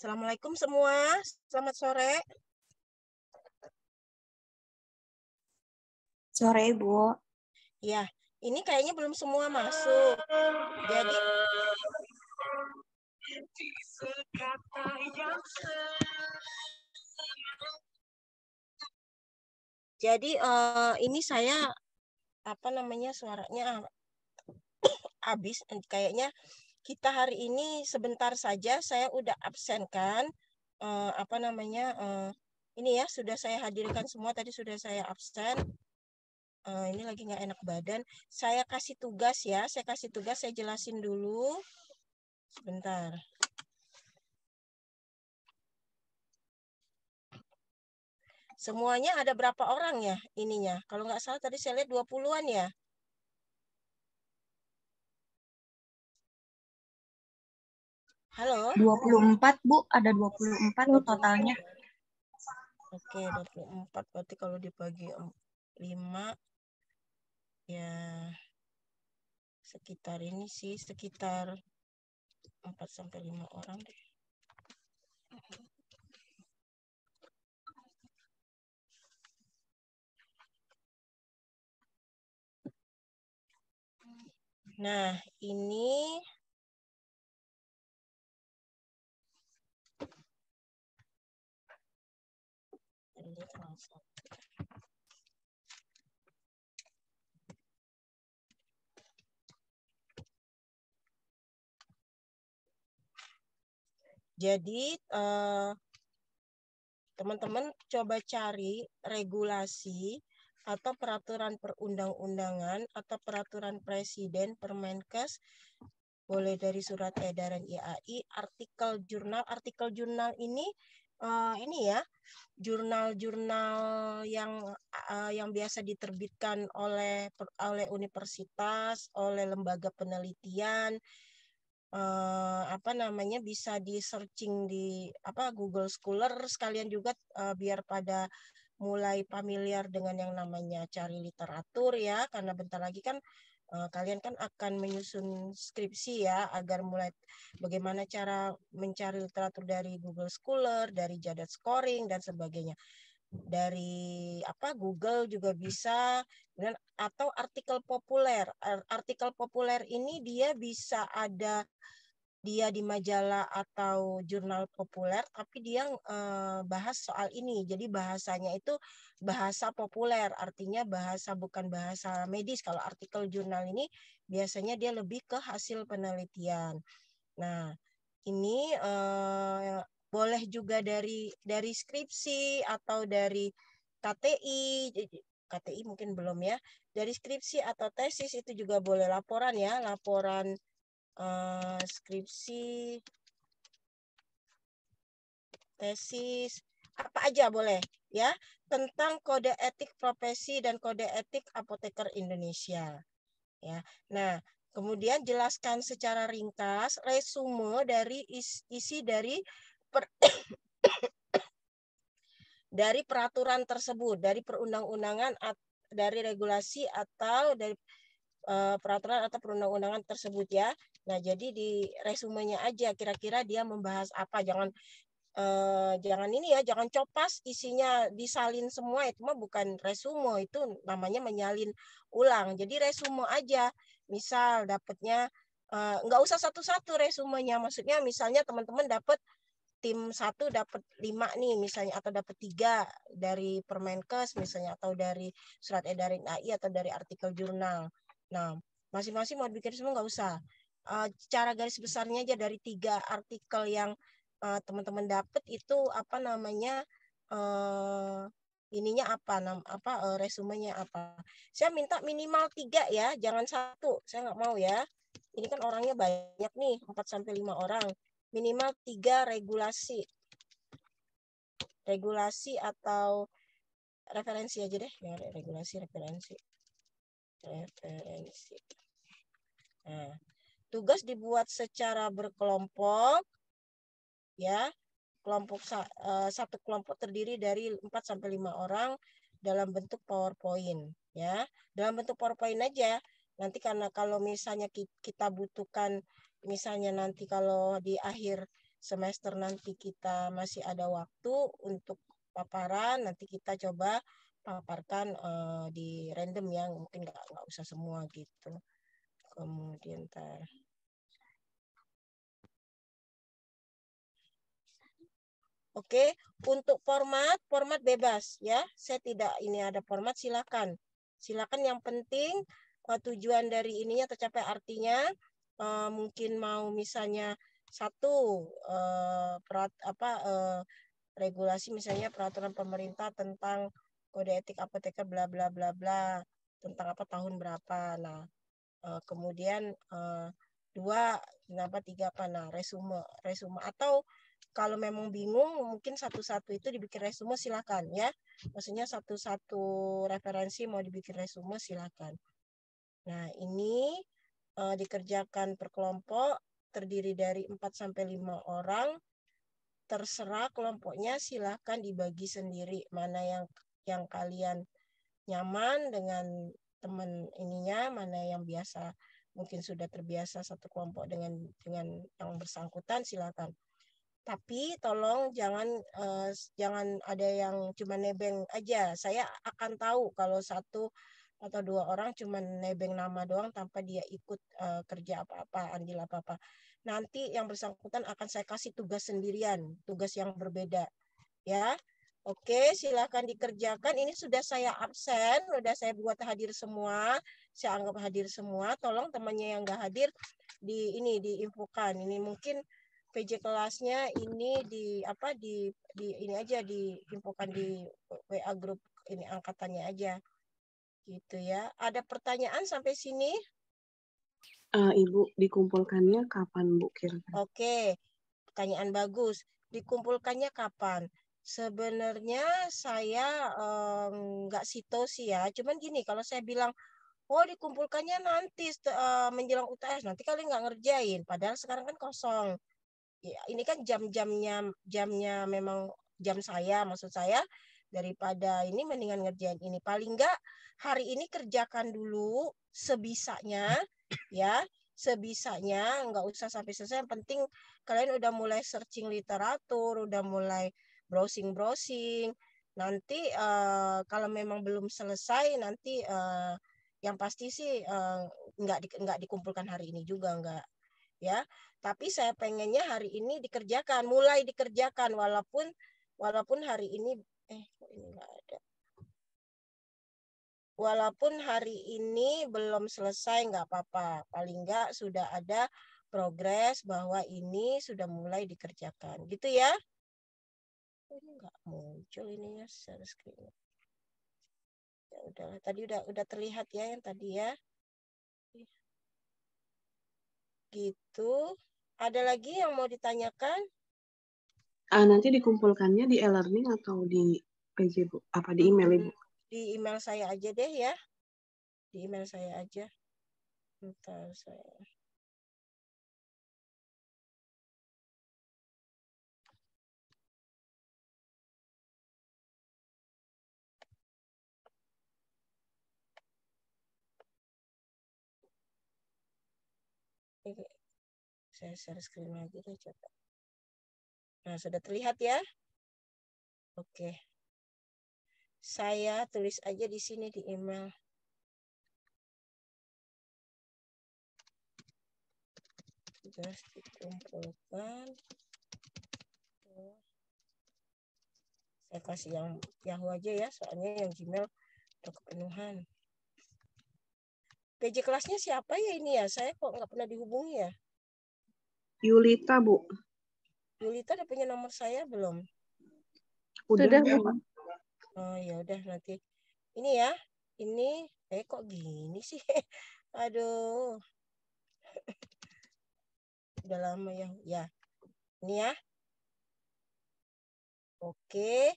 Assalamualaikum semua, selamat sore. Sore, Bu. Ya, ini kayaknya belum semua masuk. Jadi Jadi uh, ini saya apa namanya suaranya habis kayaknya kita hari ini sebentar saja saya udah absenkan uh, eh, apa namanya uh, ini ya sudah saya hadirkan semua tadi sudah saya absen uh, ini lagi nggak enak badan saya kasih tugas ya saya kasih tugas saya jelasin dulu sebentar semuanya ada berapa orang ya ininya kalau nggak salah tadi saya lihat 20-an ya Halo. 24, Bu. Ada 24 Halo. totalnya. Oke, 24 berarti kalau dibagi 5 ya sekitar ini sih sekitar 4 sampai 5 orang deh. Nah, ini Jadi eh, teman-teman eh, coba cari regulasi atau peraturan perundang-undangan atau peraturan presiden Permenkes boleh dari surat edaran IAI, artikel jurnal. Artikel jurnal ini uh, ini ya jurnal-jurnal yang uh, yang biasa diterbitkan oleh oleh universitas, oleh lembaga penelitian uh, apa namanya bisa di searching di apa Google Scholar sekalian juga uh, biar pada mulai familiar dengan yang namanya cari literatur ya karena bentar lagi kan Eh, kalian kan akan menyusun skripsi ya agar mulai bagaimana cara mencari literatur dari Google Scholar, dari jadat Scoring dan sebagainya. Dari apa Google juga bisa dan atau artikel populer. Artikel populer ini dia bisa ada dia di majalah atau jurnal populer, tapi dia eh, bahas soal ini. Jadi bahasanya itu bahasa populer, artinya bahasa bukan bahasa medis. Kalau artikel jurnal ini biasanya dia lebih ke hasil penelitian. Nah, ini eh, boleh juga dari dari skripsi atau dari KTI. KTI mungkin belum ya. Dari skripsi atau tesis itu juga boleh laporan ya, laporan Eh, skripsi, tesis, apa aja boleh ya tentang kode etik profesi dan kode etik apoteker Indonesia ya. Nah, kemudian jelaskan secara ringkas resume dari isi dari per, dari peraturan tersebut, dari perundang-undangan dari regulasi atau dari uh, peraturan atau perundang-undangan tersebut ya. Nah, jadi di resumenya aja kira-kira dia membahas apa. Jangan eh, jangan ini ya, jangan copas isinya disalin semua itu mah bukan resume, itu namanya menyalin ulang. Jadi resume aja. Misal dapatnya eh, nggak usah satu-satu resumenya. Maksudnya misalnya teman-teman dapat tim satu dapat lima nih misalnya atau dapat tiga dari Permenkes misalnya atau dari surat edaran AI atau dari artikel jurnal. Nah, masing-masing mau bikin semua nggak usah uh, cara garis besarnya aja dari tiga artikel yang uh, teman-teman dapat itu apa namanya uh, ininya apa nam, apa uh, resumenya apa saya minta minimal tiga ya jangan satu saya nggak mau ya ini kan orangnya banyak nih empat sampai lima orang minimal tiga regulasi regulasi atau referensi aja deh ya, regulasi referensi referensi nah Tugas dibuat secara berkelompok ya. Kelompok eh, satu kelompok terdiri dari 4 sampai 5 orang dalam bentuk PowerPoint ya. Dalam bentuk PowerPoint aja. Nanti karena kalau misalnya kita butuhkan misalnya nanti kalau di akhir semester nanti kita masih ada waktu untuk paparan, nanti kita coba paparkan uh, di random yang mungkin nggak usah semua gitu kemudian tar Oke, untuk format, format bebas ya. Saya tidak ini ada format silakan. Silakan yang penting eh, tujuan dari ininya tercapai artinya uh, mungkin mau misalnya satu uh, perat, apa uh, regulasi misalnya peraturan pemerintah tentang kode etik apoteker bla bla bla bla tentang apa tahun berapa. Nah, uh, kemudian uh, dua kenapa tiga apa nah resume resume atau kalau memang bingung mungkin satu-satu itu dibikin resume silakan ya maksudnya satu-satu referensi mau dibikin resume silakan nah ini uh, dikerjakan per kelompok terdiri dari 4 sampai lima orang terserah kelompoknya silakan dibagi sendiri mana yang yang kalian nyaman dengan teman ininya mana yang biasa mungkin sudah terbiasa satu kelompok dengan dengan yang bersangkutan silakan tapi tolong jangan uh, jangan ada yang cuma nebeng aja saya akan tahu kalau satu atau dua orang cuma nebeng nama doang tanpa dia ikut uh, kerja apa-apa andil apa-apa nanti yang bersangkutan akan saya kasih tugas sendirian tugas yang berbeda ya Oke, silakan dikerjakan. Ini sudah saya absen, sudah saya buat hadir semua. Saya anggap hadir semua. Tolong temannya yang nggak hadir di ini diinfokan. Ini mungkin PJ kelasnya ini di apa di di ini aja diinfokan di WA grup ini angkatannya aja. Gitu ya. Ada pertanyaan sampai sini? Uh, Ibu, dikumpulkannya kapan, Bu? Kir? Oke, pertanyaan bagus. Dikumpulkannya kapan? Sebenarnya saya mmm, nggak um, sito sih ya. Cuman gini, kalau saya bilang, oh dikumpulkannya nanti uh, menjelang UTS, nanti kalian nggak ngerjain. Padahal sekarang kan kosong. Ya, ini kan jam-jamnya jamnya memang jam saya, maksud saya daripada ini mendingan ngerjain ini. Paling enggak hari ini kerjakan dulu sebisanya ya, sebisanya nggak usah sampai selesai. Yang penting kalian udah mulai searching literatur, udah mulai browsing-browsing. Nanti uh, kalau memang belum selesai nanti uh, yang pasti sih uh, nggak di, nggak dikumpulkan hari ini juga nggak ya. Tapi saya pengennya hari ini dikerjakan, mulai dikerjakan walaupun walaupun hari ini eh ini nggak ada walaupun hari ini belum selesai nggak apa-apa paling nggak sudah ada progres bahwa ini sudah mulai dikerjakan gitu ya ini nggak muncul ininya share screen ya udahlah tadi udah udah terlihat ya yang tadi ya gitu ada lagi yang mau ditanyakan ah nanti dikumpulkannya di e-learning atau di PJ bu apa di email ibu di email saya aja deh ya di email saya aja ntar saya Oke, saya share screen aja deh coba. Nah, sudah terlihat ya? Oke. Saya tulis aja di sini di email. Tugas dikumpulkan. Saya kasih yang Yahoo aja ya, soalnya yang Gmail untuk kepenuhan. PJ kelasnya siapa ya ini ya? Saya kok nggak pernah dihubungi ya. Yulita, Bu. Yulita ada punya nomor saya belum? Udah, udah Bu. Oh, ya udah nanti. Ini ya. Ini eh kok gini sih? Aduh. udah lama ya. Ya. Ini ya. Oke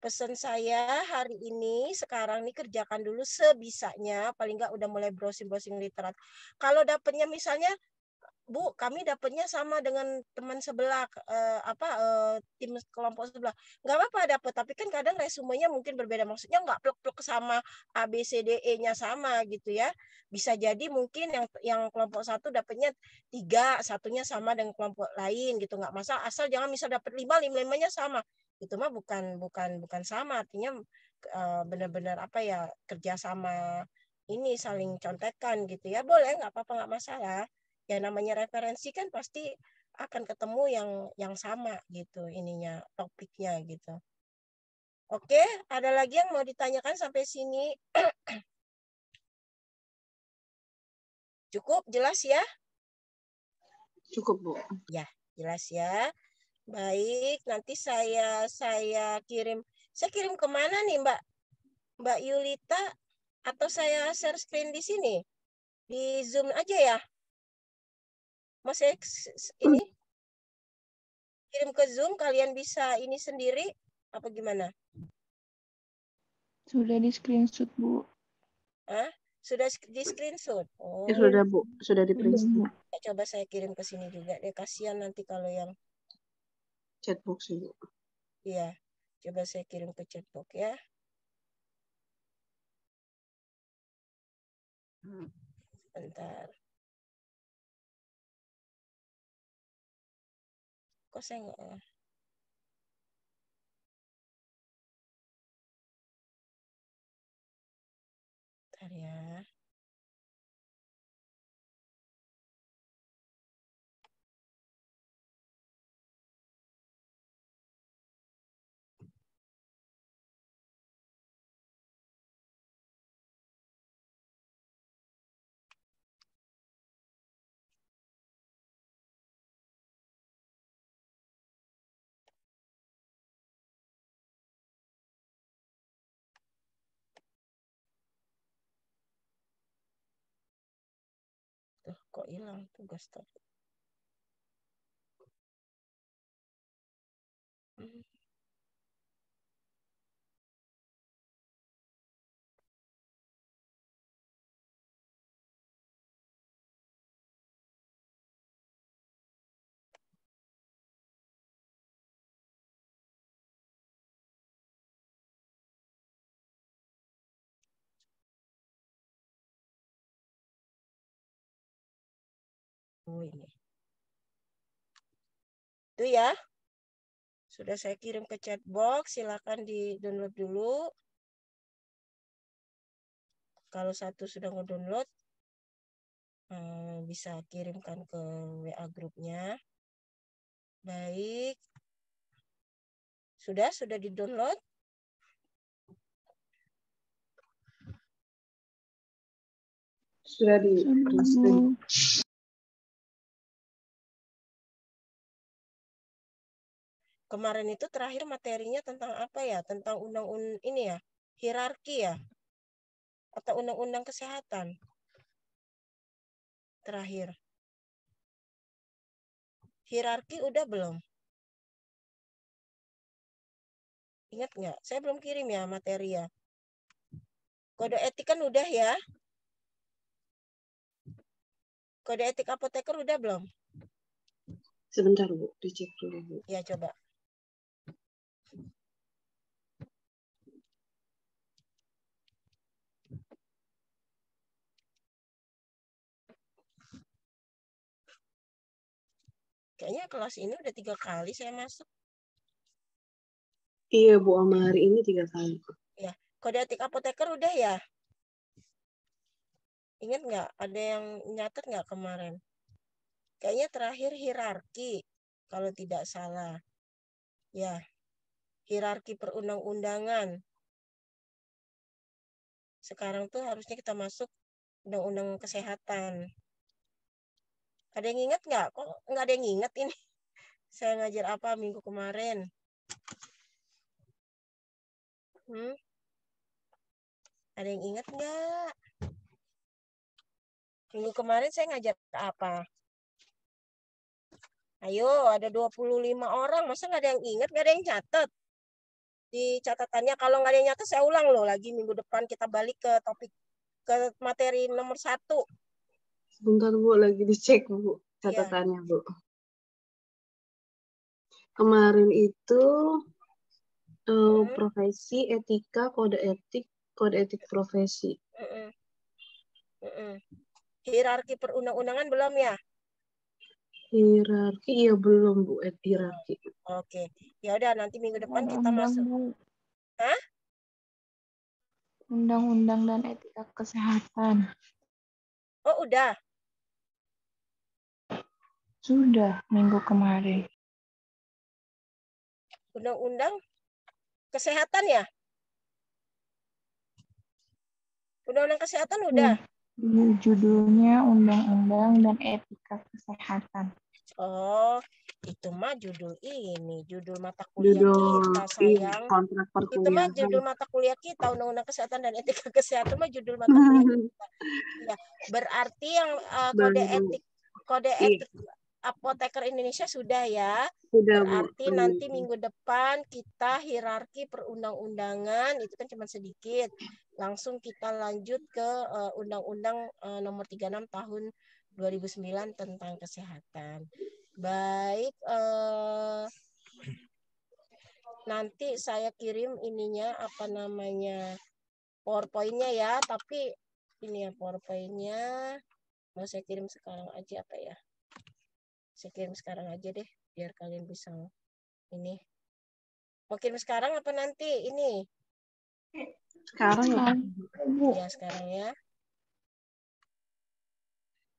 pesan saya hari ini sekarang nih kerjakan dulu sebisanya paling nggak udah mulai browsing browsing literat kalau dapatnya misalnya Bu, kami dapatnya sama dengan teman sebelah eh, apa eh, tim kelompok sebelah. Nggak apa-apa dapat, tapi kan kadang resumenya mungkin berbeda. Maksudnya nggak plek-plek sama A B C D E-nya sama gitu ya. Bisa jadi mungkin yang yang kelompok satu dapatnya tiga, satunya sama dengan kelompok lain gitu. Nggak masalah, asal jangan bisa dapat lima, lima nya sama. Itu mah bukan bukan bukan sama, artinya eh, benar-benar apa ya kerjasama ini saling contekan gitu ya boleh nggak apa-apa nggak masalah ya namanya referensi kan pasti akan ketemu yang yang sama gitu ininya topiknya gitu. Oke, ada lagi yang mau ditanyakan sampai sini? Cukup jelas ya? Cukup, Bu. Ya, jelas ya. Baik, nanti saya saya kirim. Saya kirim kemana nih, Mbak? Mbak Yulita atau saya share screen di sini? Di Zoom aja ya? Mas X ini kirim ke Zoom kalian bisa ini sendiri apa gimana? Sudah di screenshot, Bu. ah Sudah di screenshot? Oh. Ya, sudah, Bu. Sudah di print. Ya, coba saya kirim ke sini juga. Deh kasihan nanti kalau yang chatbox bu Iya. Coba saya kirim ke chatbox ya. Hmm. Bentar. kok saya nggak Bentar ya. hilang tugas tadi. Hmm. ini. Itu ya. Sudah saya kirim ke chat box. silakan di-download dulu. Kalau satu sudah download, eh, bisa kirimkan ke WA grupnya. Baik. Sudah? Sudah di-download? Sudah di kemarin itu terakhir materinya tentang apa ya? Tentang undang-undang ini ya, hierarki ya, atau undang-undang kesehatan. Terakhir, hierarki udah belum? Ingat nggak? Saya belum kirim ya materi ya. Kode etik kan udah ya. Kode etik apoteker udah belum? Sebentar, Bu. Dicek dulu, Bu. Ya, coba. Kayaknya kelas ini udah tiga kali saya masuk. Iya, Bu hari ini tiga kali. Ya, kode etik apoteker udah ya? Ingat nggak ada yang nyatet nggak kemarin? Kayaknya terakhir hierarki kalau tidak salah. Ya, hierarki perundang-undangan. Sekarang tuh harusnya kita masuk undang-undang kesehatan. Ada yang inget nggak? Kok nggak ada yang inget ini? Saya ngajar apa minggu kemarin? Hmm? Ada yang inget nggak? Minggu kemarin saya ngajar apa? Ayo, ada 25 orang. Masa nggak ada yang inget, nggak ada yang catat? Di catatannya, kalau nggak ada yang nyata, saya ulang loh. Lagi minggu depan kita balik ke topik, ke materi nomor satu. Sebentar Bu, lagi dicek Bu iya. catatannya yeah. Bu. Kemarin itu uh, uh. profesi etika kode etik kode etik profesi. Uh Hierarki perundang-undangan belum ya? Hierarki ya belum Bu, eh, hierarki. Oke, ya udah nanti minggu depan kita masuk. Hah? Undang-undang dan etika kesehatan. Oh udah. Sudah minggu kemarin. Undang-undang kesehatan ya? Undang-undang kesehatan udah. Iya. Ini Judulnya undang-undang dan etika kesehatan. Oh, itu mah judul ini, judul mata kuliah judul kita sayang. Kontrak perkuliahan. Itu mah judul mata kuliah kita Undang-Undang Kesehatan dan Etika Kesehatan mah judul mata kuliah kita. Ya, berarti yang uh, kode etik kode etik iya apoteker Indonesia sudah ya. Sudah. Berarti Bu. nanti minggu depan kita hierarki perundang-undangan itu kan cuma sedikit. Langsung kita lanjut ke eh, Undang-Undang uh, uh, Nomor 36 Tahun 2009 tentang kesehatan. Baik. Uh, nanti saya kirim ininya apa namanya powerpointnya ya tapi ini ya powerpointnya mau saya kirim sekarang aja apa ya saya kirim sekarang aja deh biar kalian bisa ini mau kirim sekarang apa nanti ini sekarang ya? ya sekarang ya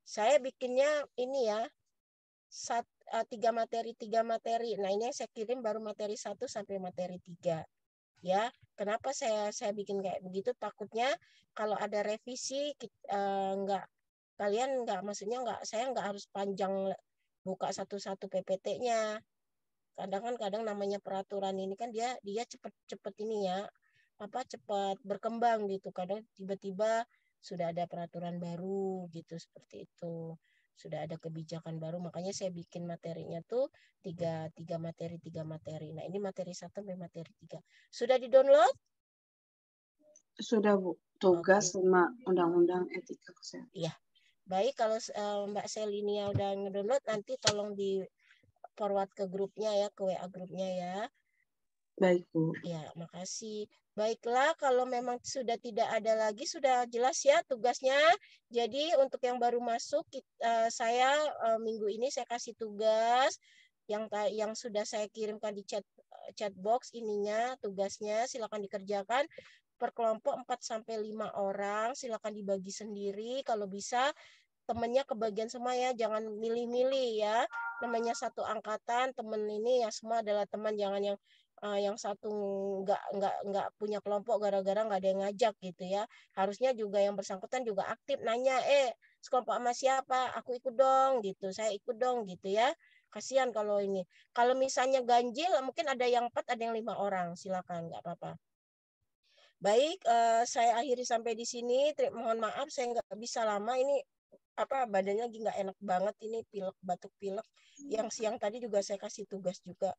saya bikinnya ini ya sat, uh, tiga materi tiga materi nah ini saya kirim baru materi satu sampai materi tiga ya kenapa saya saya bikin kayak begitu takutnya kalau ada revisi uh, nggak kalian nggak maksudnya nggak saya nggak harus panjang buka satu-satu PPT-nya. Kadang kan kadang namanya peraturan ini kan dia dia cepet-cepet ini ya apa cepat berkembang gitu. Kadang tiba-tiba sudah ada peraturan baru gitu seperti itu. Sudah ada kebijakan baru makanya saya bikin materinya tuh tiga tiga materi tiga materi. Nah, ini materi satu sampai materi tiga. Sudah di-download? Sudah, Bu. Tugas okay. sama undang-undang etika kesehatan. Iya. Baik, kalau uh, Mbak Selinia udah ngedownload, nanti tolong di forward ke grupnya ya, ke WA grupnya ya. Baik, Bu. Ya, makasih. Baiklah, kalau memang sudah tidak ada lagi, sudah jelas ya tugasnya. Jadi untuk yang baru masuk, kita, eh, saya eh, minggu ini saya kasih tugas yang yang sudah saya kirimkan di chat chat box ininya tugasnya silakan dikerjakan per kelompok 4 sampai 5 orang, silakan dibagi sendiri kalau bisa temennya kebagian semua ya, jangan milih-milih ya. Namanya satu angkatan, temen ini ya semua adalah teman, jangan yang uh, yang satu nggak nggak nggak punya kelompok gara-gara nggak ada yang ngajak gitu ya harusnya juga yang bersangkutan juga aktif nanya eh sekelompok sama siapa aku ikut dong gitu saya ikut dong gitu ya kasihan kalau ini kalau misalnya ganjil mungkin ada yang empat ada yang lima orang silakan nggak apa-apa Baik, uh, saya akhiri sampai di sini. Terima mohon maaf saya nggak bisa lama ini apa badannya lagi nggak enak banget ini pilek batuk pilek. Hmm. Yang siang tadi juga saya kasih tugas juga.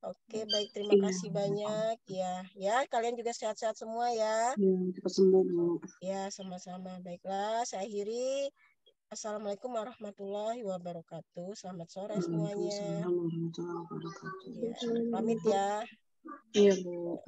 Oke, hmm. baik terima iya, kasih banyak ya. Ya, kalian juga sehat-sehat semua ya. Iya, cepat sembuh, Ya, sama-sama. Baiklah, saya akhiri. Assalamualaikum warahmatullahi wabarakatuh. Selamat sore semuanya. Ya, pamit ya. Iya, Bu.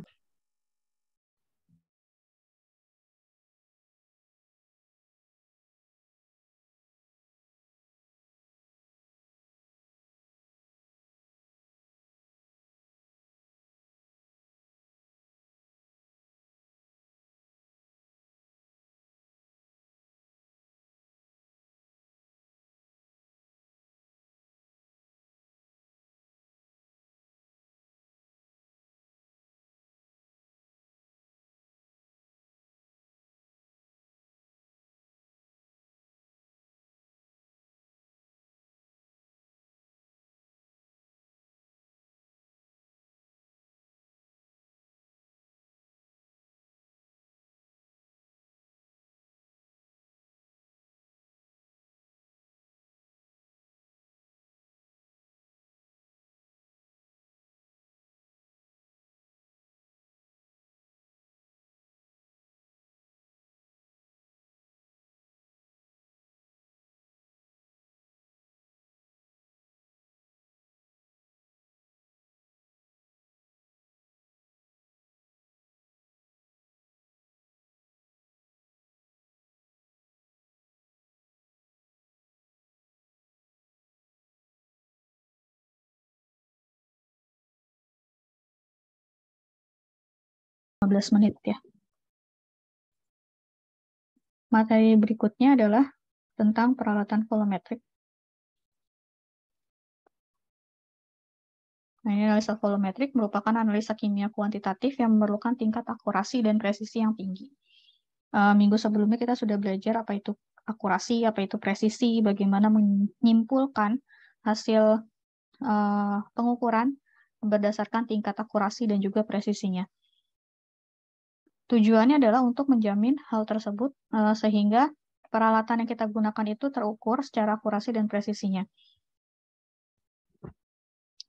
15 menit ya. Materi berikutnya adalah tentang peralatan volumetrik. Nah, ini analisa volumetrik merupakan analisa kimia kuantitatif yang memerlukan tingkat akurasi dan presisi yang tinggi. Uh, minggu sebelumnya kita sudah belajar apa itu akurasi, apa itu presisi, bagaimana menyimpulkan hasil uh, pengukuran berdasarkan tingkat akurasi dan juga presisinya. Tujuannya adalah untuk menjamin hal tersebut eh, sehingga peralatan yang kita gunakan itu terukur secara akurasi dan presisinya.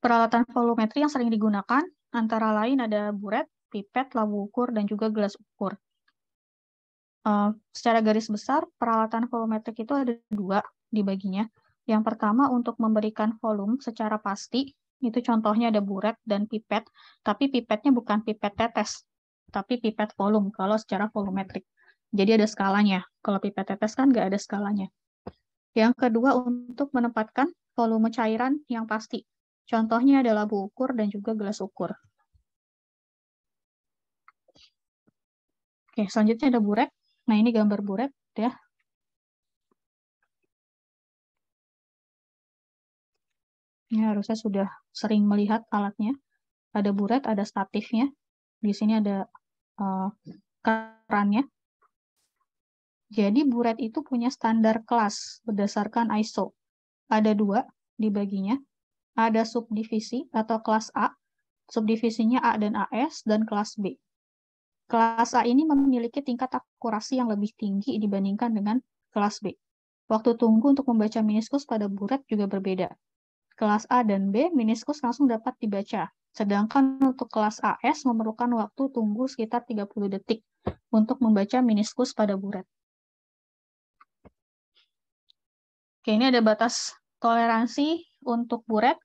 Peralatan volumetri yang sering digunakan antara lain ada buret, pipet, labu ukur, dan juga gelas ukur. Eh, secara garis besar, peralatan volumetrik itu ada dua dibaginya. Yang pertama untuk memberikan volume secara pasti, itu contohnya ada buret dan pipet, tapi pipetnya bukan pipet tetes, tapi pipet volume kalau secara volumetrik. Jadi ada skalanya. Kalau pipet tetes kan nggak ada skalanya. Yang kedua untuk menempatkan volume cairan yang pasti. Contohnya adalah labu ukur dan juga gelas ukur. Oke, selanjutnya ada burek. Nah, ini gambar burek ya. Ini harusnya sudah sering melihat alatnya. Ada buret, ada statifnya. Di sini ada uh, kerannya. Jadi buret itu punya standar kelas berdasarkan ISO. Ada dua dibaginya. Ada subdivisi atau kelas A. Subdivisinya A dan AS dan kelas B. Kelas A ini memiliki tingkat akurasi yang lebih tinggi dibandingkan dengan kelas B. Waktu tunggu untuk membaca miniskus pada buret juga berbeda. Kelas A dan B, miniskus langsung dapat dibaca Sedangkan untuk kelas AS memerlukan waktu tunggu sekitar 30 detik untuk membaca miniskus pada buret. Oke, ini ada batas toleransi untuk buret.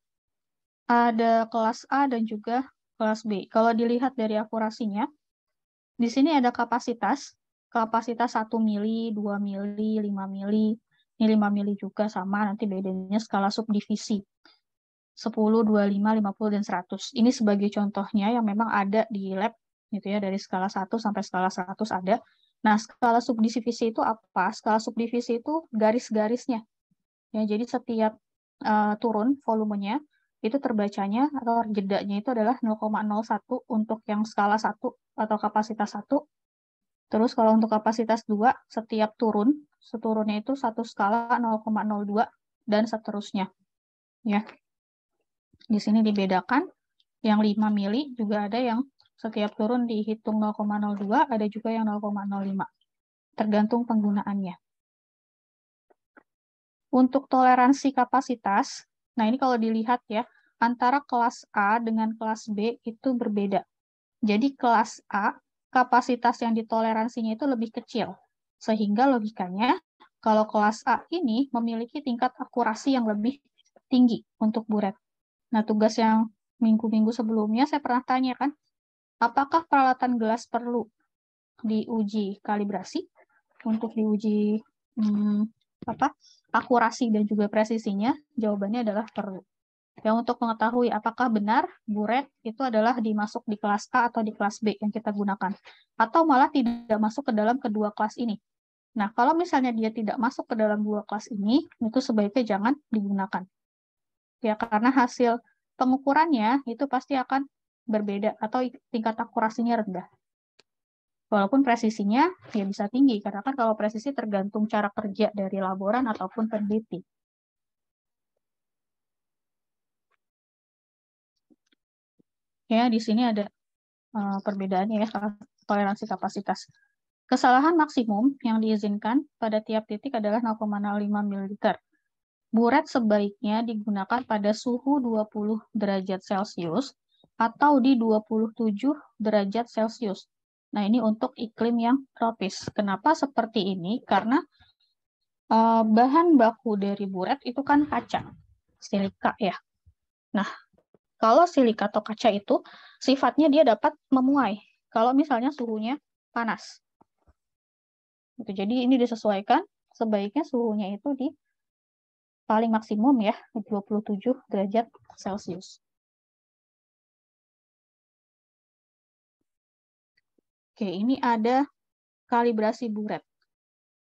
Ada kelas A dan juga kelas B. Kalau dilihat dari akurasinya, di sini ada kapasitas. Kapasitas 1 mili, 2 mili, 5 mili. Ini 5 mili juga sama, nanti bedanya skala subdivisi. 10, 25, 50, dan 100. Ini sebagai contohnya yang memang ada di lab, gitu ya, dari skala 1 sampai skala 100 ada. Nah, skala subdivisi itu apa? Skala subdivisi itu garis-garisnya. Ya, jadi setiap uh, turun volumenya, itu terbacanya atau jedanya itu adalah 0,01 untuk yang skala 1 atau kapasitas 1. Terus kalau untuk kapasitas 2, setiap turun, seturunnya itu satu skala 0,02 dan seterusnya. Ya, di sini dibedakan yang 5 mili juga ada yang setiap turun dihitung 0,02, ada juga yang 0,05. Tergantung penggunaannya. Untuk toleransi kapasitas, nah ini kalau dilihat ya, antara kelas A dengan kelas B itu berbeda. Jadi kelas A, kapasitas yang ditoleransinya itu lebih kecil. Sehingga logikanya, kalau kelas A ini memiliki tingkat akurasi yang lebih tinggi untuk buret. Nah, tugas yang minggu-minggu sebelumnya saya pernah tanya kan, apakah peralatan gelas perlu diuji kalibrasi untuk diuji hmm, apa akurasi dan juga presisinya? Jawabannya adalah perlu. Ya, untuk mengetahui apakah benar buret itu adalah dimasuk di kelas A atau di kelas B yang kita gunakan. Atau malah tidak masuk ke dalam kedua kelas ini. Nah, kalau misalnya dia tidak masuk ke dalam dua kelas ini, itu sebaiknya jangan digunakan ya karena hasil pengukurannya itu pasti akan berbeda atau tingkat akurasinya rendah. Walaupun presisinya ya bisa tinggi, karena kan kalau presisi tergantung cara kerja dari laboran ataupun peneliti. Ya, di sini ada eh, perbedaannya ya, toleransi kapasitas. Kesalahan maksimum yang diizinkan pada tiap titik adalah 0,05 ml. Buret sebaiknya digunakan pada suhu 20 derajat Celcius atau di 27 derajat Celcius. Nah, ini untuk iklim yang tropis. Kenapa seperti ini? Karena uh, bahan baku dari buret itu kan kaca, silika ya. Nah, kalau silika atau kaca itu sifatnya dia dapat memuai kalau misalnya suhunya panas. Gitu, jadi ini disesuaikan, sebaiknya suhunya itu di paling maksimum ya 27 derajat Celcius. Oke, ini ada kalibrasi buret.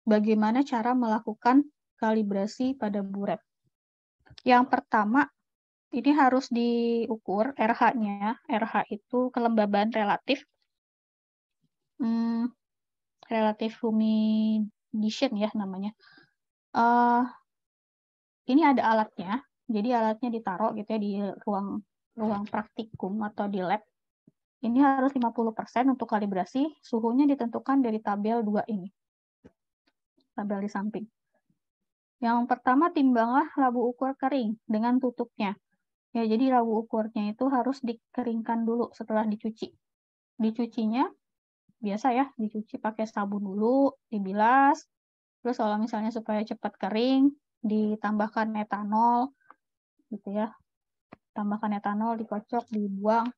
Bagaimana cara melakukan kalibrasi pada buret? Yang pertama, ini harus diukur RH-nya. RH itu kelembaban relatif. Hmm, relatif humidity ya namanya. Uh, ini ada alatnya. Jadi alatnya ditaruh gitu ya di ruang ruang praktikum atau di lab. Ini harus 50% untuk kalibrasi, suhunya ditentukan dari tabel 2 ini. Tabel di samping. Yang pertama timbanglah labu ukur kering dengan tutupnya. Ya, jadi labu ukurnya itu harus dikeringkan dulu setelah dicuci. Dicucinya biasa ya, dicuci pakai sabun dulu, dibilas. Terus kalau misalnya supaya cepat kering, ditambahkan metanol gitu ya tambahkan etanol dikocok dibuang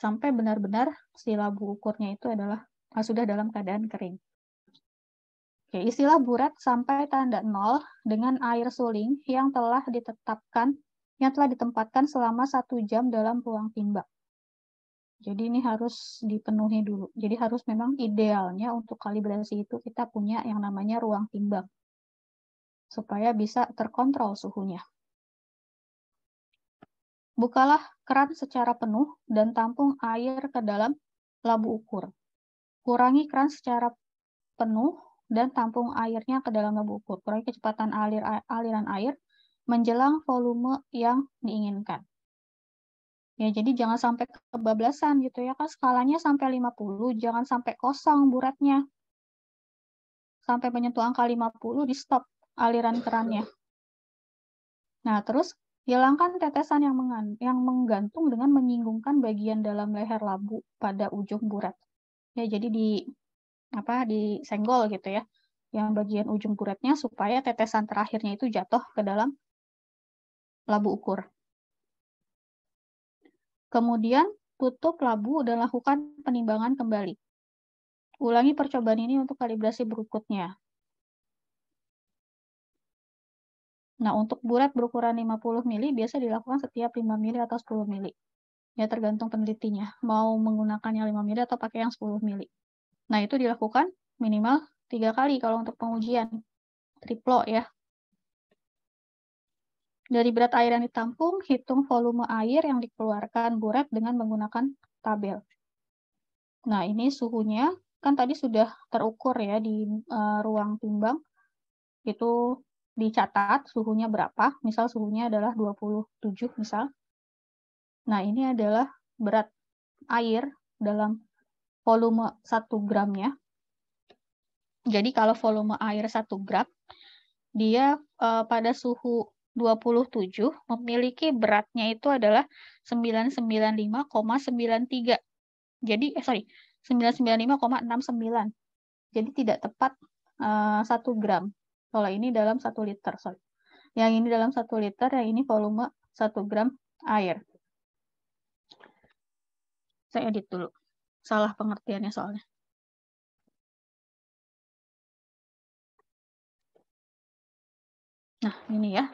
sampai benar-benar si labu ukurnya itu adalah ah, sudah dalam keadaan kering. Oke, istilah burat sampai tanda nol dengan air suling yang telah ditetapkan yang telah ditempatkan selama satu jam dalam ruang timba. Jadi ini harus dipenuhi dulu. Jadi harus memang idealnya untuk kalibrasi itu kita punya yang namanya ruang timbang supaya bisa terkontrol suhunya. Bukalah keran secara penuh dan tampung air ke dalam labu ukur. Kurangi keran secara penuh dan tampung airnya ke dalam labu ukur. Kurangi kecepatan alir, aliran air menjelang volume yang diinginkan. Ya, jadi jangan sampai kebablasan gitu ya kan skalanya sampai 50, jangan sampai kosong buratnya. Sampai menyentuh angka 50 di stop aliran kerannya. Nah, terus hilangkan tetesan yang, yang menggantung dengan menyinggungkan bagian dalam leher labu pada ujung buret. Ya, jadi di apa di senggol gitu ya. Yang bagian ujung buretnya supaya tetesan terakhirnya itu jatuh ke dalam labu ukur. Kemudian tutup labu dan lakukan penimbangan kembali. Ulangi percobaan ini untuk kalibrasi berikutnya. Nah, untuk burat berukuran 50 mili biasa dilakukan setiap 5 mili atau 10 mili. Ya, tergantung penelitinya. Mau menggunakan yang 5 mili atau pakai yang 10 mili. Nah, itu dilakukan minimal tiga kali kalau untuk pengujian. Triplo ya. Dari berat air yang ditampung, hitung volume air yang dikeluarkan buret dengan menggunakan tabel. Nah, ini suhunya kan tadi sudah terukur ya di uh, ruang timbang. Itu dicatat suhunya berapa, misal suhunya adalah 27 misal. Nah, ini adalah berat air dalam volume 1 gramnya. Jadi kalau volume air 1 gram, dia eh, pada suhu 27 memiliki beratnya itu adalah 995,93. Jadi, eh sorry, 995,69. Jadi tidak tepat eh, 1 gram. Kalau ini dalam 1 liter, sorry. Yang ini dalam 1 liter, yang ini volume 1 gram air. Saya edit dulu. Salah pengertiannya soalnya. Nah, ini ya.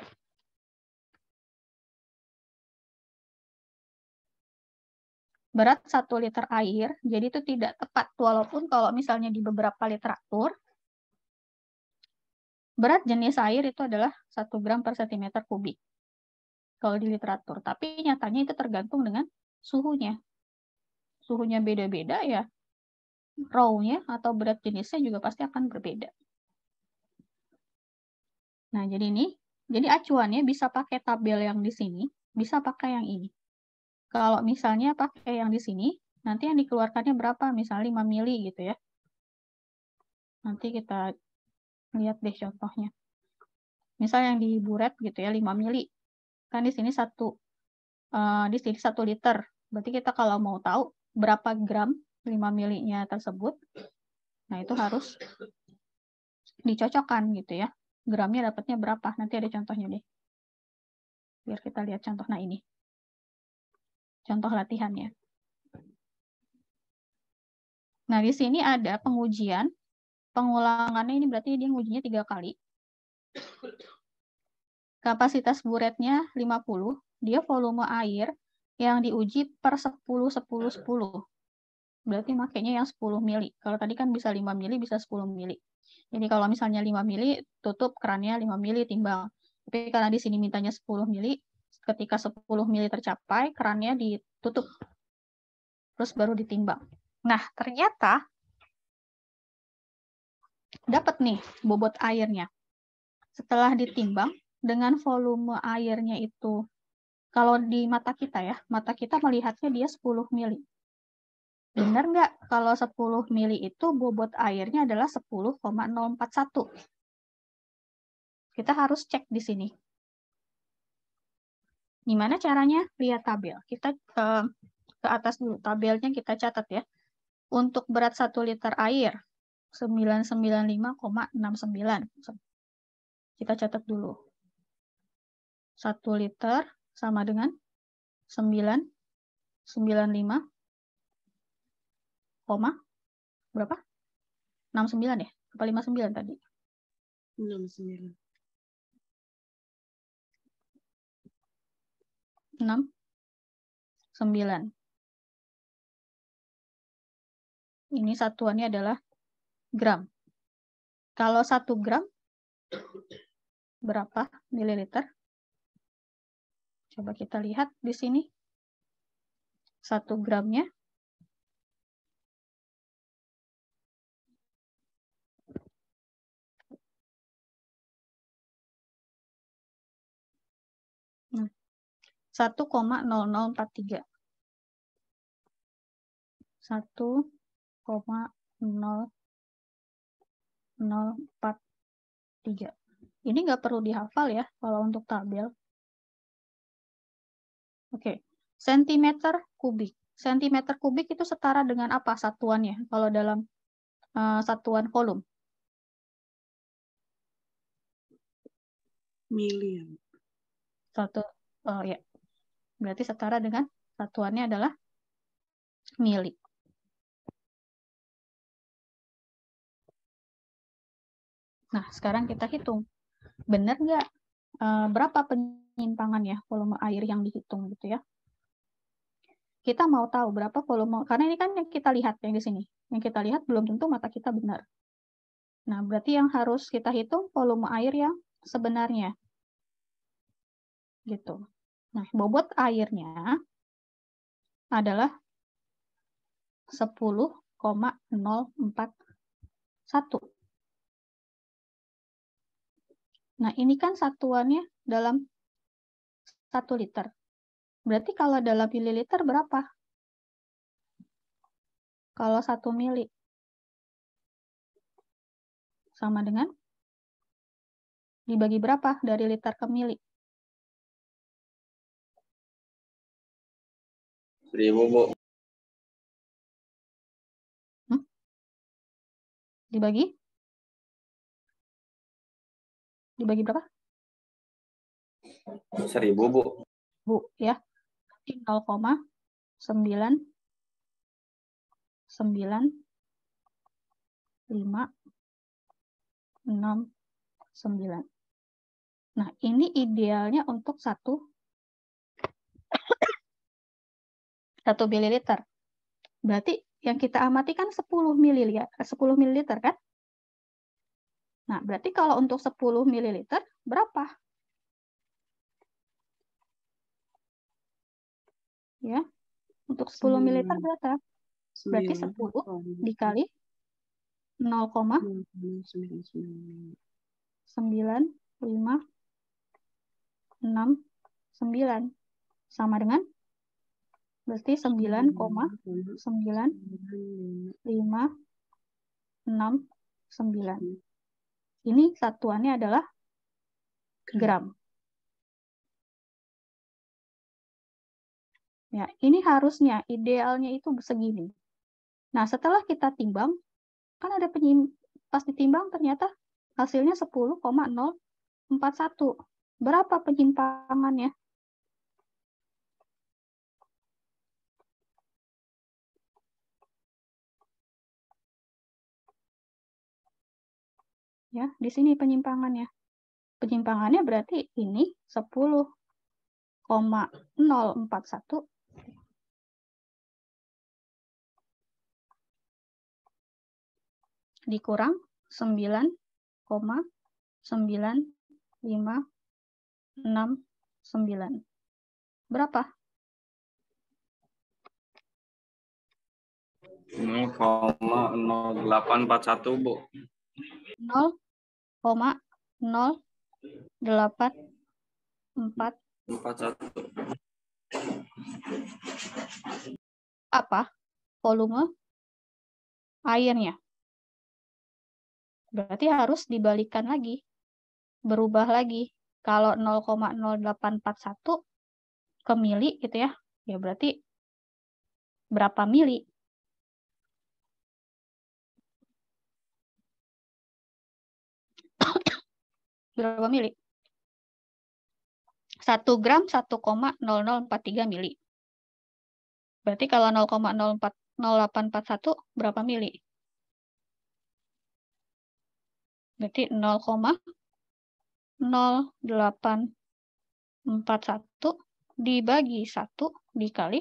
berat 1 liter air, jadi itu tidak tepat. Walaupun kalau misalnya di beberapa literatur, berat jenis air itu adalah 1 gram per cm kubik kalau di literatur. Tapi nyatanya itu tergantung dengan suhunya. Suhunya beda-beda ya, row atau berat jenisnya juga pasti akan berbeda. Nah, jadi ini, jadi acuannya bisa pakai tabel yang di sini, bisa pakai yang ini. Kalau misalnya pakai yang di sini, nanti yang dikeluarkannya berapa? Misalnya 5 mili gitu ya. Nanti kita Lihat deh contohnya. Misal yang di buret gitu ya, 5 mili. Kan di sini satu uh, di sini satu liter. Berarti kita kalau mau tahu berapa gram 5 milinya tersebut, nah itu harus dicocokkan gitu ya. Gramnya dapatnya berapa? Nanti ada contohnya deh. Biar kita lihat contoh. Nah ini. Contoh latihannya. Nah, di sini ada pengujian pengulangannya ini berarti dia ngujinya tiga kali. Kapasitas buretnya 50, dia volume air yang diuji per 10, 10, 10. Berarti makanya yang 10 mili. Kalau tadi kan bisa 5 mili, bisa 10 mili. Jadi kalau misalnya 5 mili, tutup kerannya 5 mili timbang. Tapi karena di sini mintanya 10 mili, ketika 10 mili tercapai, kerannya ditutup. Terus baru ditimbang. Nah, ternyata dapat nih bobot airnya. Setelah ditimbang dengan volume airnya itu, kalau di mata kita ya, mata kita melihatnya dia 10 mili. Benar nggak kalau 10 mili itu bobot airnya adalah 10,041? Kita harus cek di sini. Gimana caranya? Lihat tabel. Kita ke, eh, ke atas dulu tabelnya kita catat ya. Untuk berat 1 liter air, 995,69. Kita catat dulu. 1 liter sama dengan 9 95, koma, berapa? 69 ya? Apa 59 tadi? 69. 6 9. Ini satuannya adalah gram. Kalau satu gram, berapa mililiter? Coba kita lihat di sini. satu gramnya. Hmm. satu koma nol nol empat tiga, satu koma nol 043. Ini nggak perlu dihafal ya kalau untuk tabel. Oke, sentimeter kubik. Sentimeter kubik itu setara dengan apa satuannya kalau dalam uh, satuan volume Million. Satu, oh ya. Berarti setara dengan satuannya adalah milik Nah, sekarang kita hitung. Benar nggak eh, berapa penyimpangan ya volume air yang dihitung gitu ya. Kita mau tahu berapa volume, karena ini kan yang kita lihat yang di sini. Yang kita lihat belum tentu mata kita benar. Nah, berarti yang harus kita hitung volume air yang sebenarnya. Gitu. Nah, bobot airnya adalah 10,041. Nah, ini kan satuannya dalam 1 liter. Berarti kalau dalam mililiter berapa? Kalau 1 mili. Sama dengan dibagi berapa dari liter ke mili? 1000, Bu. Hmm? Dibagi? dibagi berapa? Seribu, Bu. Bu, ya. 0,9 9 5 6 9. Nah, ini idealnya untuk satu satu mililiter. Berarti yang kita amati kan 10 mililiter, 10 eh, mililiter kan? Nah, berarti kalau untuk 10 ml berapa? Ya. Untuk 10 ml berapa? Berarti 10 dikali 0,959 9 sama dengan berarti 9,9569 ini satuannya adalah gram. Ya, ini harusnya idealnya itu segini. Nah, setelah kita timbang, kan ada penyim pas ditimbang ternyata hasilnya 10,041. Berapa penyimpangannya? ya di sini penyimpangannya penyimpangannya berarti ini 10,041 dikurang 9,9569. Berapa? 0,0841, Bu koma nol delapan empat empat satu apa volume airnya berarti harus dibalikan lagi berubah lagi kalau 0,0841 ke mili gitu ya ya berarti berapa mili berapa mili? 1 gram 1,0043 mili. Berarti kalau 0,0841 berapa mili? Berarti 0,0841 dibagi 1 dikali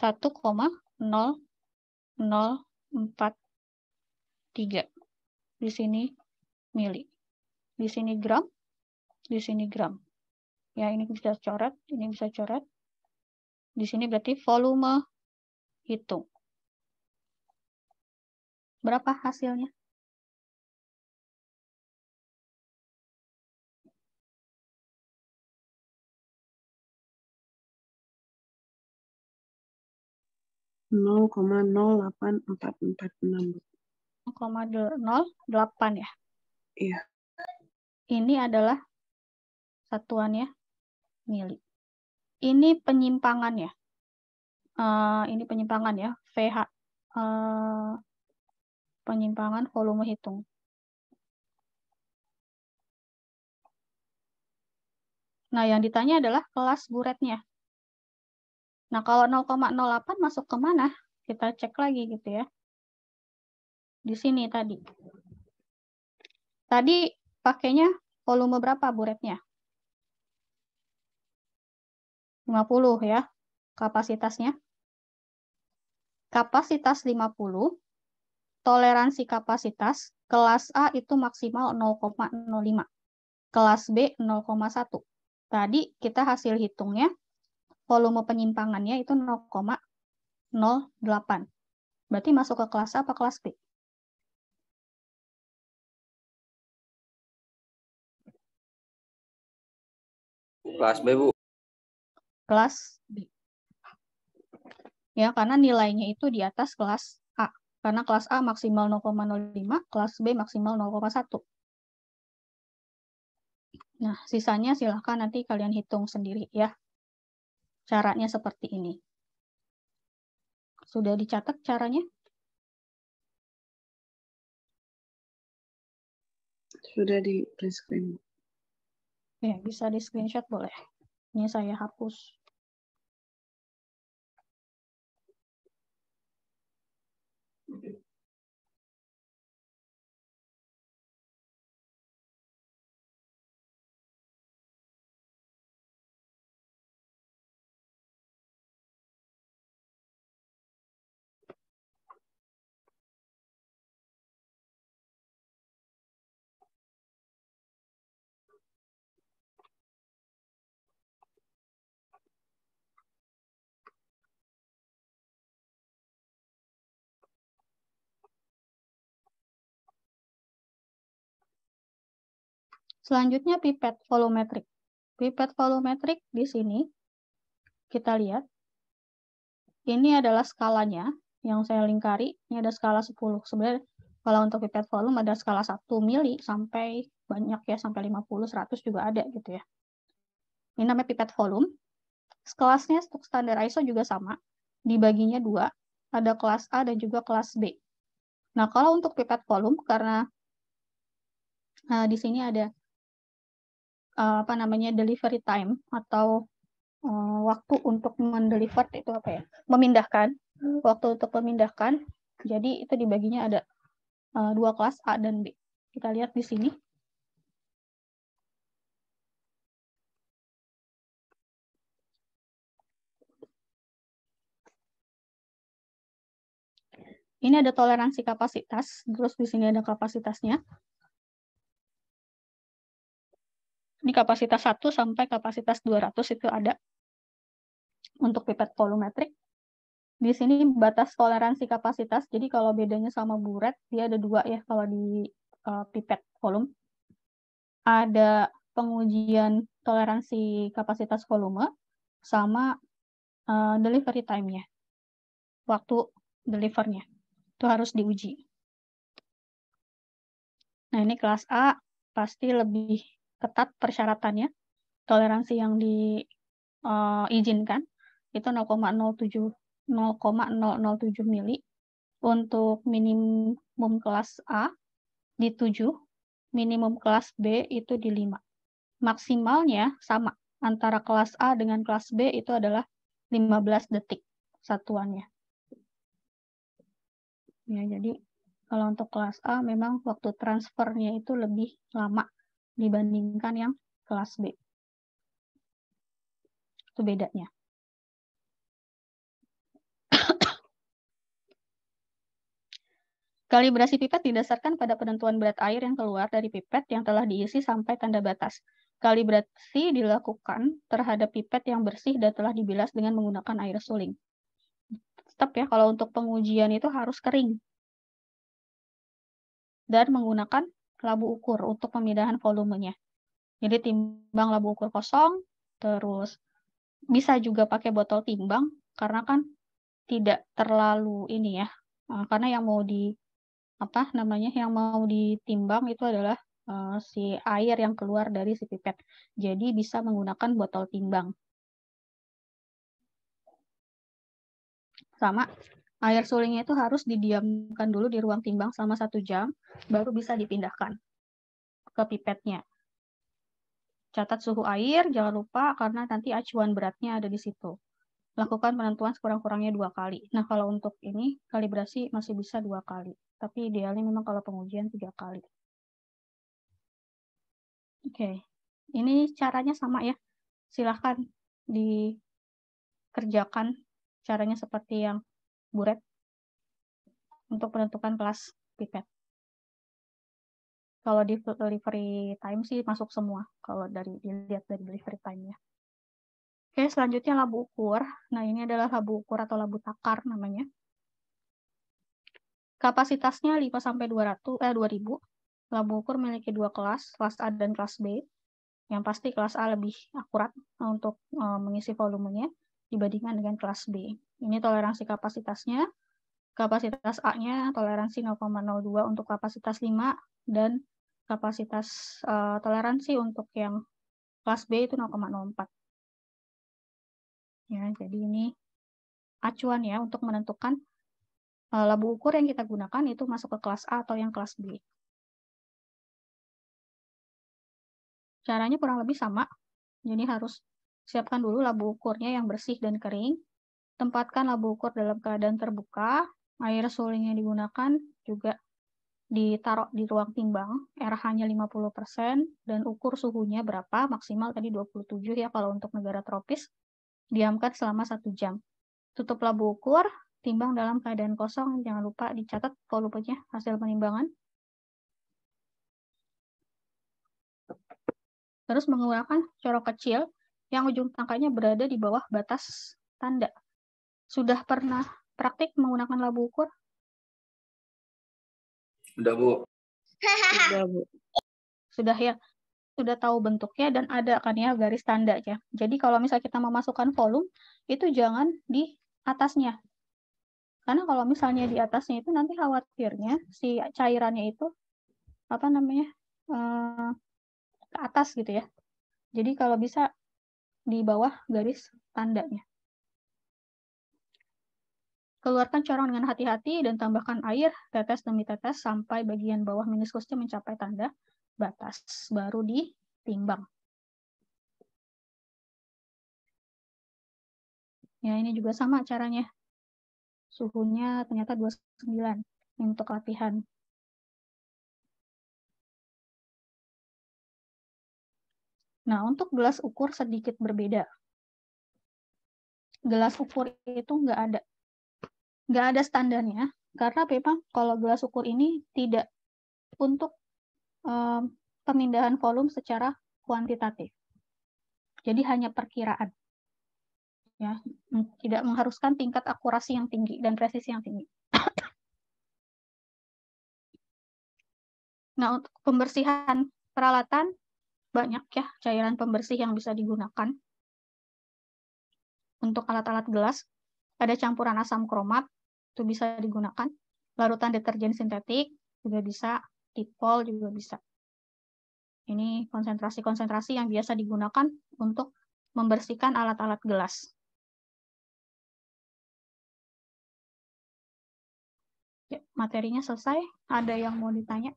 1,0043. Di sini milik. Di sini gram, di sini gram. Ya, ini bisa coret, ini bisa coret. Di sini berarti volume hitung. Berapa hasilnya? nol nol delapan empat empat enam nol delapan ya? Iya ini adalah satuannya mili. Ini penyimpangan ya. Uh, ini penyimpangan ya, VH. Uh, eh, penyimpangan volume hitung. Nah, yang ditanya adalah kelas buretnya. Nah, kalau 0,08 masuk ke mana? Kita cek lagi gitu ya. Di sini tadi. Tadi pakainya volume berapa buretnya? 50 ya kapasitasnya. Kapasitas 50, toleransi kapasitas, kelas A itu maksimal 0,05, kelas B 0,1. Tadi kita hasil hitungnya, volume penyimpangannya itu 0,08. Berarti masuk ke kelas A apa kelas B? Kelas B, Bu. Kelas B. Ya, karena nilainya itu di atas kelas A. Karena kelas A maksimal 0,05, kelas B maksimal 0,1. Nah, sisanya silahkan nanti kalian hitung sendiri ya. Caranya seperti ini. Sudah dicatat caranya? Sudah di screen. Ya, bisa di screenshot boleh. Ini saya hapus. Selanjutnya pipet volumetrik. Pipet volumetrik di sini kita lihat. Ini adalah skalanya yang saya lingkari. Ini ada skala 10. Sebenarnya kalau untuk pipet volume ada skala 1 mili sampai banyak ya, sampai 50, 100 juga ada gitu ya. Ini namanya pipet volume. Kelasnya untuk standar ISO juga sama. Dibaginya dua, ada kelas A dan juga kelas B. Nah, kalau untuk pipet volume, karena nah, di sini ada Eh, apa namanya delivery time atau uh, waktu untuk mendeliver itu apa ya? Memindahkan waktu untuk memindahkan. Jadi itu dibaginya ada uh, dua kelas A dan B. Kita lihat di sini. Ini ada toleransi kapasitas, terus di sini ada kapasitasnya. Ini kapasitas 1 sampai kapasitas 200 itu ada untuk pipet volumetrik. Di sini batas toleransi kapasitas, jadi kalau bedanya sama buret, dia ada dua ya kalau di uh, pipet volume. Ada pengujian toleransi kapasitas volume sama uh, delivery time-nya, waktu delivernya. Itu harus diuji. Nah, ini kelas A pasti lebih ketat persyaratannya toleransi yang diizinkan eh, uh, itu 0,07 0,007 mili untuk minimum kelas A di 7, minimum kelas B itu di 5. Maksimalnya sama antara kelas A dengan kelas B itu adalah 15 detik satuannya. Ya, jadi kalau untuk kelas A memang waktu transfernya itu lebih lama dibandingkan yang kelas B. Itu bedanya. Kalibrasi pipet didasarkan pada penentuan berat air yang keluar dari pipet yang telah diisi sampai tanda batas. Kalibrasi dilakukan terhadap pipet yang bersih dan telah dibilas dengan menggunakan air suling. Tetap ya, kalau untuk pengujian itu harus kering. Dan menggunakan labu ukur untuk pemindahan volumenya. Jadi timbang labu ukur kosong, terus bisa juga pakai botol timbang karena kan tidak terlalu ini ya. Eh, karena yang mau di apa namanya yang mau ditimbang itu adalah uh, si air yang keluar dari si pipet. Jadi bisa menggunakan botol timbang. Sama Air sulingnya itu harus didiamkan dulu di ruang timbang selama satu jam, baru bisa dipindahkan ke pipetnya. Catat suhu air, jangan lupa karena nanti acuan beratnya ada di situ. Lakukan penentuan sekurang-kurangnya dua kali. Nah, kalau untuk ini, kalibrasi masih bisa dua kali. Tapi idealnya memang kalau pengujian tiga kali. Oke, ini caranya sama ya. Silahkan dikerjakan caranya seperti yang buret untuk penentukan kelas pipet. Kalau di delivery time sih masuk semua kalau dari dilihat dari delivery time-nya. Oke, selanjutnya labu ukur. Nah, ini adalah labu ukur atau labu takar namanya. Kapasitasnya 5 sampai 200 eh 2000. Labu ukur memiliki dua kelas, kelas A dan kelas B. Yang pasti kelas A lebih akurat untuk eh, mengisi volumenya dibandingkan dengan kelas B. Ini toleransi kapasitasnya. Kapasitas A-nya toleransi 0,02 untuk kapasitas 5 dan kapasitas uh, toleransi untuk yang kelas B itu 0,04. Ya, jadi ini acuan ya untuk menentukan uh, labu ukur yang kita gunakan itu masuk ke kelas A atau yang kelas B. Caranya kurang lebih sama, jadi harus siapkan dulu labu ukurnya yang bersih dan kering, Tempatkan labu ukur dalam keadaan terbuka. Air suling yang digunakan juga ditaruh di ruang timbang, rh hanya 50%, dan ukur suhunya berapa, maksimal tadi 27 ya kalau untuk negara tropis, diamkan selama satu jam. Tutup labu ukur, timbang dalam keadaan kosong, jangan lupa dicatat volumenya hasil penimbangan. Terus menggunakan corok kecil yang ujung tangkainya berada di bawah batas tanda sudah pernah praktik menggunakan labu ukur? Sudah, Bu. Sudah, Bu. Sudah ya. Sudah tahu bentuknya dan ada kan ya garis tandanya. Jadi kalau misalnya kita memasukkan volume, itu jangan di atasnya. Karena kalau misalnya di atasnya itu nanti khawatirnya si cairannya itu apa namanya? Eh, ke atas gitu ya. Jadi kalau bisa di bawah garis tandanya. Keluarkan corong dengan hati-hati dan tambahkan air tetes demi tetes sampai bagian bawah meniskusnya mencapai tanda batas. Baru ditimbang. Ya, ini juga sama caranya. Suhunya ternyata 29 untuk latihan. Nah, untuk gelas ukur sedikit berbeda. Gelas ukur itu nggak ada nggak ada standarnya karena memang kalau gelas ukur ini tidak untuk um, pemindahan volume secara kuantitatif. Jadi hanya perkiraan. Ya, tidak mengharuskan tingkat akurasi yang tinggi dan presisi yang tinggi. nah, untuk pembersihan peralatan banyak ya cairan pembersih yang bisa digunakan untuk alat-alat gelas ada campuran asam kromat, itu bisa digunakan. Larutan deterjen sintetik juga bisa, dipol juga bisa. Ini konsentrasi-konsentrasi yang biasa digunakan untuk membersihkan alat-alat gelas. Ya, materinya selesai. Ada yang mau ditanya?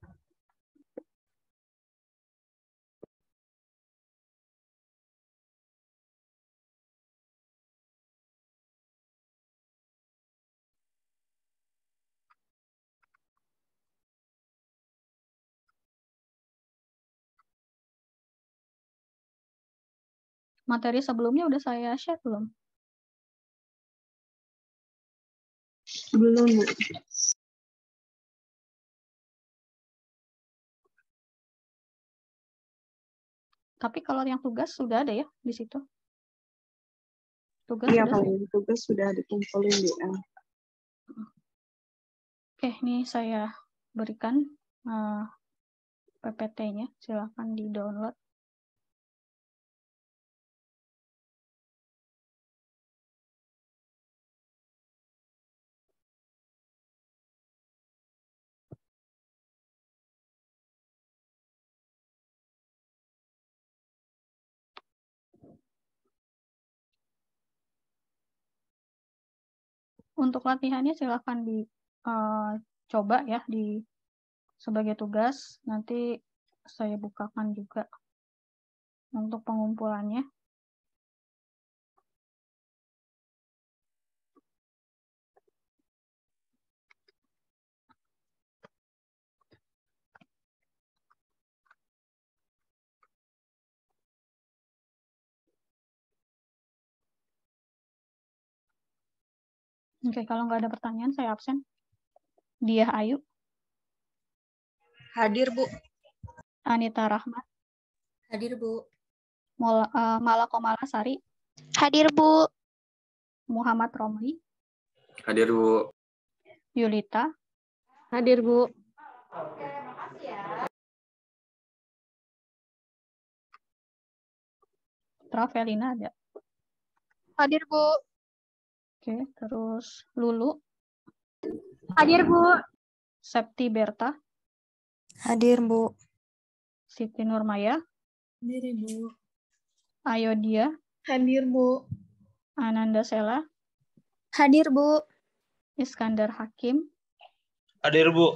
materi sebelumnya udah saya share belum? Belum. Bu. Tapi kalau yang tugas sudah ada ya di situ? Tugas iya, kalau yang tugas sudah dikumpulin di DM. Ya. Oke, ini saya berikan uh, eh, PPT-nya. Silahkan di-download. untuk latihannya silahkan dicoba eh, uh, ya di sebagai tugas. Nanti saya bukakan juga untuk pengumpulannya. Oke, kalau nggak ada pertanyaan, saya absen. Dia Ayu. Hadir, Bu. Anita Rahmat. Hadir, Bu. Mola, uh, eh, Mala Sari. Hadir, Bu. Muhammad Romli. Hadir, Bu. Yulita. Hadir, Bu. Oke, makasih ya. Travelina ada. Hadir, Bu. Oke, terus Lulu. Hadir, Bu. Septi Berta. Hadir, Bu. Siti Nurmaya. Hadir, Bu. Ayodia. Hadir, Bu. Ananda Sela. Hadir, Bu. Iskandar Hakim. Hadir, Bu.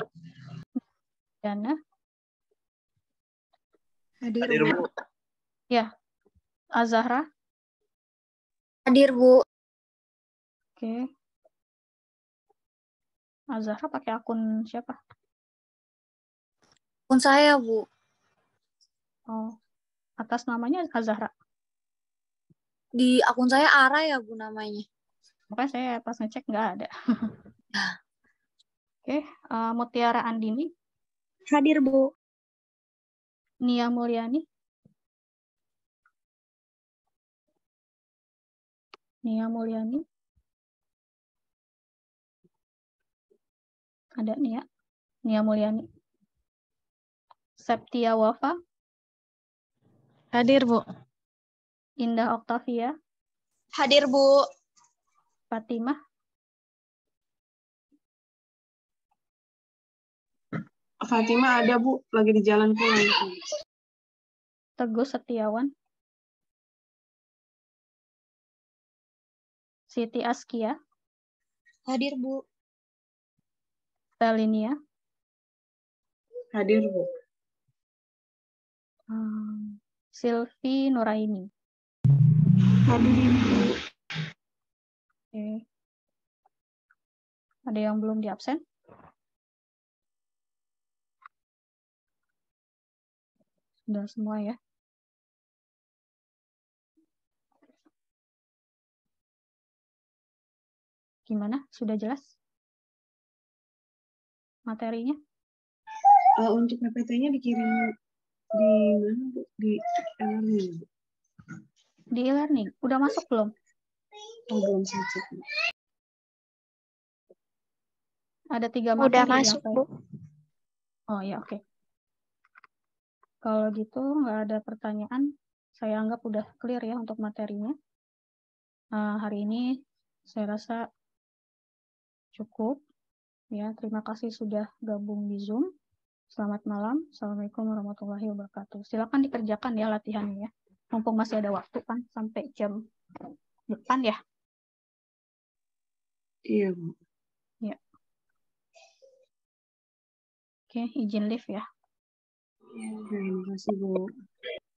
Dana. Hadir, Hadir Bu. Bu. Ya. Azahra. Hadir, Bu. Oke. Okay. Azahra pakai akun siapa? Akun saya, Bu. Oh. Atas namanya Azahra. Di akun saya Ara ya, Bu namanya. Makanya saya pas ngecek nggak ada. Oke, okay. uh, eh, Mutiara Andini. Hadir, Bu. Nia Mulyani. Nia Mulyani. Ada Nia. Ya. Nia Mulyani. Septia Wafa. Hadir, Bu. Indah Oktavia. Hadir, Bu. Fatimah. Fatimah ada, Bu. Lagi di jalan pulang. Teguh Setiawan. Siti Askia. Hadir, Bu. Velinia? Hadir, Bu. Um, Silvi Nuraini. Hadir, bu. Oke. Ada yang belum diabsen? Sudah semua ya? Gimana? Sudah jelas? materinya? Uh, untuk PPT-nya dikirim di mana Bu? Di e-learning. Di e-learning. Udah masuk belum? Oh, belum sih. Ada tiga materi. Udah ya, masuk, ya? Bu. Oh ya, oke. Okay. Kalau gitu nggak ada pertanyaan, saya anggap udah clear ya untuk materinya. Uh, hari ini saya rasa cukup. Ya, terima kasih sudah gabung di Zoom. Selamat malam. Assalamualaikum warahmatullahi wabarakatuh. Silakan dikerjakan ya latihannya ya. Mumpung masih ada waktu kan sampai jam depan ya. Iya, Bu. Ya. Oke, izin live ya. Iya, terima kasih, Bu.